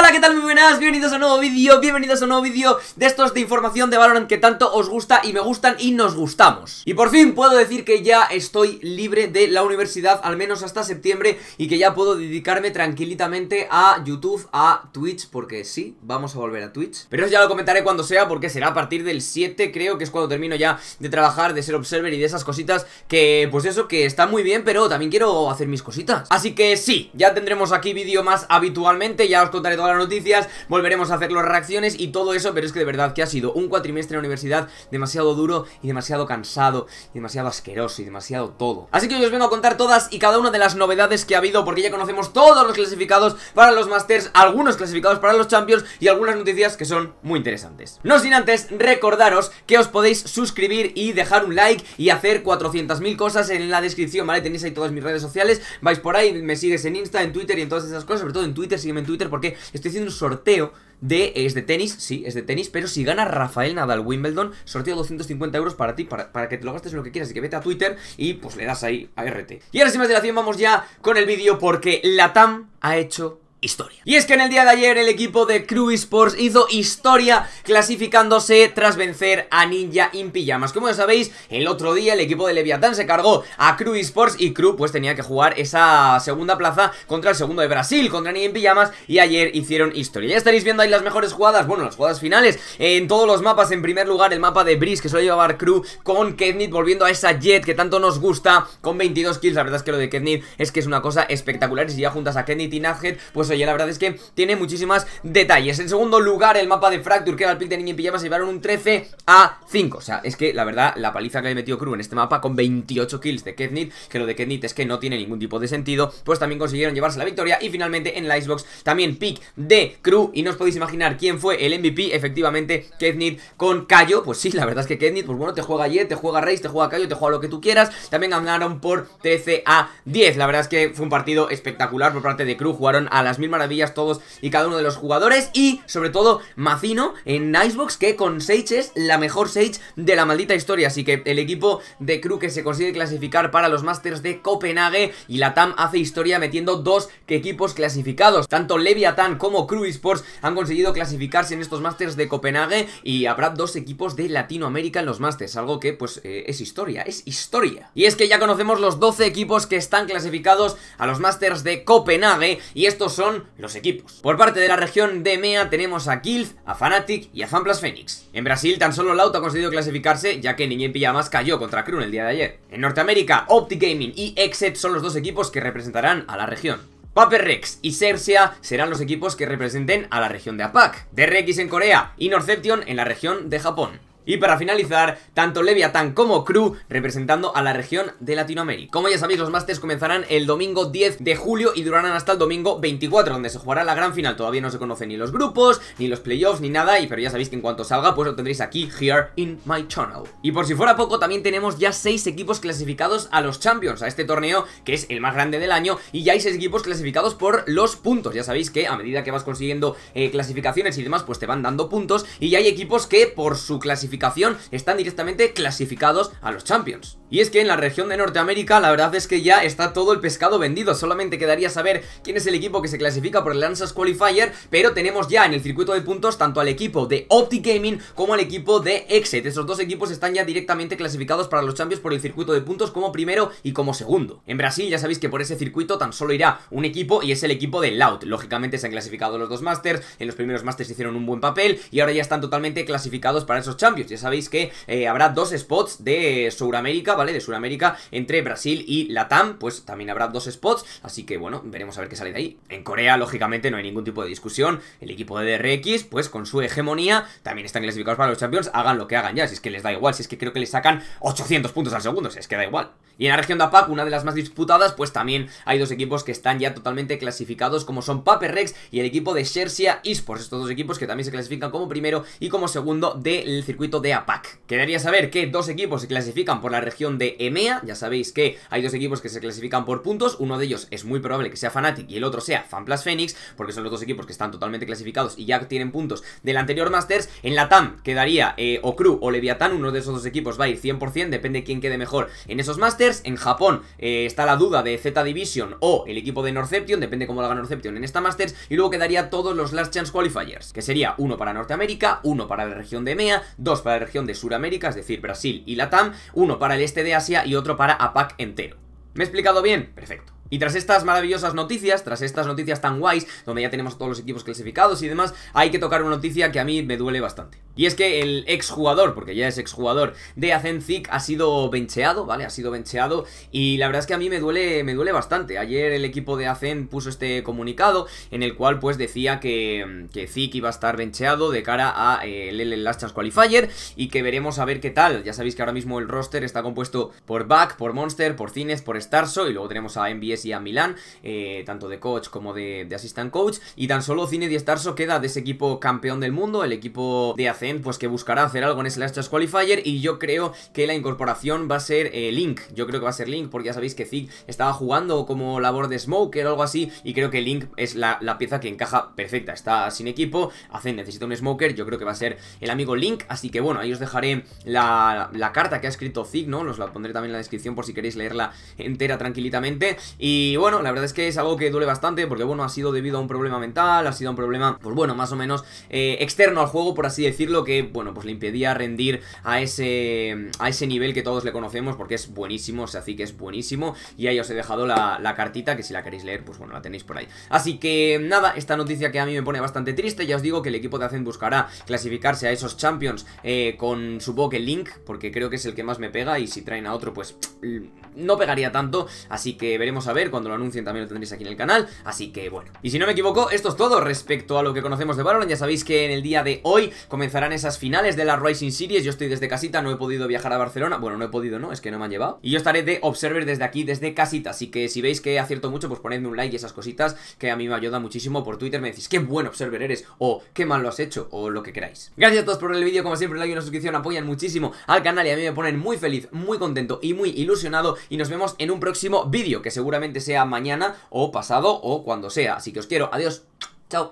Hola, ¿qué tal? Muy buenas, bienvenidos a un nuevo vídeo, bienvenidos a un nuevo vídeo de estos de información de Valorant que tanto os gusta y me gustan y nos gustamos Y por fin puedo decir que ya estoy libre de la universidad, al menos hasta septiembre Y que ya puedo dedicarme tranquilitamente a YouTube, a Twitch, porque sí, vamos a volver a Twitch Pero eso ya lo comentaré cuando sea, porque será a partir del 7 creo que es cuando termino ya de trabajar, de ser observer y de esas cositas Que pues eso, que está muy bien, pero también quiero hacer mis cositas Así que sí, ya tendremos aquí vídeo más habitualmente, ya os contaré todas las noticias, volveremos a hacer las reacciones y todo eso, pero es que de verdad que ha sido un cuatrimestre en universidad demasiado duro y demasiado cansado, y demasiado asqueroso y demasiado todo. Así que hoy os vengo a contar todas y cada una de las novedades que ha habido, porque ya conocemos todos los clasificados para los Masters, algunos clasificados para los Champions y algunas noticias que son muy interesantes. No sin antes recordaros que os podéis suscribir y dejar un like y hacer 400.000 cosas en la descripción, ¿vale? Tenéis ahí todas mis redes sociales, vais por ahí, me sigues en Insta, en Twitter y en todas esas cosas, sobre todo en Twitter, sígueme en Twitter porque estoy haciendo un sorteo de, es de tenis, sí, es de tenis, pero si gana Rafael Nadal Wimbledon, sorteo 250 euros para ti, para, que te lo gastes en lo que quieras, así que vete a Twitter y pues le das ahí a RT. Y ahora sin más dilación vamos ya con el vídeo porque la TAM ha hecho historia. Y es que en el día de ayer el equipo de Crew Esports hizo historia clasificándose tras vencer a Ninja in Pijamas. Como ya sabéis, el otro día el equipo de Leviathan se cargó a Crew Esports y Crew pues tenía que jugar esa segunda plaza contra el segundo de Brasil, contra Ninja in Pijamas y ayer hicieron historia. Ya estaréis viendo ahí las mejores jugadas, bueno, las jugadas finales en todos los mapas. En primer lugar el mapa de Breeze que suele llevar Crew con Kednit volviendo a esa Jet que tanto nos gusta con 22 kills. La verdad es que lo de Kednit es que es una cosa espectacular y si ya juntas a Kednit y Nugget pues y la verdad es que tiene muchísimas detalles. En segundo lugar, el mapa de Fractur que era el pick de niña en pijama, se llevaron un 13 a 5. O sea, es que la verdad, la paliza que le metió Crew en este mapa con 28 kills de Kevnit, que lo de Kevnit es que no tiene ningún tipo de sentido, pues también consiguieron llevarse la victoria. Y finalmente en la Icebox también pick de Crew. Y no os podéis imaginar quién fue el MVP, efectivamente, Kednit con Cayo. Pues sí, la verdad es que Kevnit, pues bueno, te juega Jet, te juega Reis, te juega Cayo, te juega lo que tú quieras. También ganaron por 13 a 10. La verdad es que fue un partido espectacular por parte de Crew. Jugaron a las mil maravillas todos y cada uno de los jugadores y sobre todo Macino en Icebox que con Sage es la mejor Sage de la maldita historia, así que el equipo de Crew que se consigue clasificar para los Masters de Copenhague y la TAM hace historia metiendo dos equipos clasificados, tanto Leviathan como Crew Esports han conseguido clasificarse en estos Masters de Copenhague y habrá dos equipos de Latinoamérica en los Masters, algo que pues eh, es historia, es historia. Y es que ya conocemos los 12 equipos que están clasificados a los Masters de Copenhague y estos son los equipos. Por parte de la región de EMEA tenemos a Guild, a Fnatic y a Fanplas Phoenix. En Brasil tan solo Lauto ha conseguido clasificarse ya que Pilla más cayó contra Krun el día de ayer. En Norteamérica, Optic Gaming y Exet son los dos equipos que representarán a la región. Paper Rex y Cersia serán los equipos que representen a la región de APAC, DRX en Corea y Northception en la región de Japón. Y para finalizar, tanto Leviatán como Crew representando a la región de Latinoamérica. Como ya sabéis, los Masters comenzarán el domingo 10 de julio y durarán hasta el domingo 24, donde se jugará la gran final. Todavía no se conocen ni los grupos, ni los playoffs, ni nada, y pero ya sabéis que en cuanto salga, pues lo tendréis aquí, here in my channel. Y por si fuera poco, también tenemos ya 6 equipos clasificados a los Champions, a este torneo que es el más grande del año, y ya hay 6 equipos clasificados por los puntos. Ya sabéis que a medida que vas consiguiendo eh, clasificaciones y demás, pues te van dando puntos, y ya hay equipos que por su clasificación están directamente clasificados a los Champions. Y es que en la región de Norteamérica la verdad es que ya está todo el pescado vendido, solamente quedaría saber quién es el equipo que se clasifica por el Lanzas Qualifier, pero tenemos ya en el circuito de puntos tanto al equipo de Opti Gaming como al equipo de Exit Esos dos equipos están ya directamente clasificados para los Champions por el circuito de puntos como primero y como segundo. En Brasil ya sabéis que por ese circuito tan solo irá un equipo y es el equipo de Loud. Lógicamente se han clasificado los dos Masters, en los primeros Masters hicieron un buen papel y ahora ya están totalmente clasificados para esos Champions. Ya sabéis que eh, habrá dos spots de Suramérica, ¿vale? De Suramérica entre Brasil y Latam, pues también habrá dos spots, así que bueno, veremos a ver qué sale de ahí. En Corea, lógicamente, no hay ningún tipo de discusión. El equipo de DRX, pues con su hegemonía, también están clasificados para los Champions, hagan lo que hagan ya, si es que les da igual, si es que creo que les sacan 800 puntos al segundo, si es que da igual. Y en la región de APAC, una de las más disputadas, pues también hay dos equipos que están ya totalmente clasificados, como son Paper Rex y el equipo de Shersia Esports, estos dos equipos que también se clasifican como primero y como segundo del circuito de APAC. Quedaría saber que dos equipos se clasifican por la región de EMEA, ya sabéis que hay dos equipos que se clasifican por puntos, uno de ellos es muy probable que sea Fnatic y el otro sea FanPlus Phoenix, porque son los dos equipos que están totalmente clasificados y ya tienen puntos del anterior Masters. En la TAM quedaría eh, o o Leviatán, uno de esos dos equipos va a ir 100%, depende quién quede mejor en esos Masters. En Japón eh, está la duda de Z Division o el equipo de Norception, depende cómo lo haga Northception en esta Masters, y luego quedaría todos los Last Chance Qualifiers, que sería uno para Norteamérica, uno para la región de EMEA, dos para la región de Sudamérica, es decir, Brasil y Latam, uno para el este de Asia y otro para APAC entero. ¿Me he explicado bien? Perfecto. Y tras estas maravillosas noticias, tras estas noticias tan guays, donde ya tenemos todos los equipos clasificados y demás, hay que tocar una noticia que a mí me duele bastante. Y es que el exjugador, porque ya es exjugador de Zik, ha sido bencheado, ¿vale? Ha sido bencheado y la verdad es que a mí me duele, me duele bastante. Ayer el equipo de Azen puso este comunicado en el cual pues decía que, que iba a estar bencheado de cara a eh, el, Qualifier y que veremos a ver qué tal. Ya sabéis que ahora mismo el roster está compuesto por Back, por Monster, por Cines, por Starso y luego tenemos a MBS y a Milán, eh, tanto de coach como de, assistant coach, y tan solo Cine y Starso queda de ese equipo campeón del mundo, el equipo de Ascent, pues que buscará hacer algo en ese Last Qualifier, y yo creo que la incorporación va a ser eh, Link, yo creo que va a ser Link, porque ya sabéis que Zig estaba jugando como labor de Smoker o algo así, y creo que Link es la, pieza que encaja perfecta, está sin equipo, Hacen necesita un Smoker, yo creo que va a ser el amigo Link, así que bueno, ahí os dejaré la, carta que ha escrito Zig, ¿no? Os la pondré también en la descripción por si queréis leerla entera tranquilamente y y bueno, la verdad es que es algo que duele bastante porque bueno, ha sido debido a un problema mental, ha sido un problema, pues bueno, más o menos eh, externo al juego, por así decirlo, que bueno, pues le impedía rendir a ese, a ese nivel que todos le conocemos porque es buenísimo, o sea, así que es buenísimo. Y ahí os he dejado la, cartita que si la queréis leer, pues bueno, la tenéis por ahí. Así que nada, esta noticia que a mí me pone bastante triste, ya os digo que el equipo de Hacen buscará clasificarse a esos Champions eh, con su que Link, porque creo que es el que más me pega y si traen a otro, pues mm, no pegaría tanto, así que veremos a ver ver cuando lo anuncien también lo tendréis aquí en el canal, así que bueno. Y si no me equivoco, esto es todo respecto a lo que conocemos de Valorant, ya sabéis que en el día de hoy comenzarán esas finales de la Rising Series, yo estoy desde casita, no he podido viajar a Barcelona, bueno, no he podido, no, es que no me han llevado, y yo estaré de Observer desde aquí, desde casita, así que si veis que acierto mucho, pues ponedme un like y esas cositas que a mí me ayuda muchísimo por Twitter, me decís qué buen Observer eres, o qué mal lo has hecho, o lo que queráis. Gracias a todos por el vídeo, como siempre, like y una suscripción, apoyan muchísimo al canal y a mí me ponen muy feliz, muy contento y muy ilusionado, y nos vemos en un próximo vídeo, que seguramente sea mañana o pasado o cuando sea. Así que os quiero, adiós.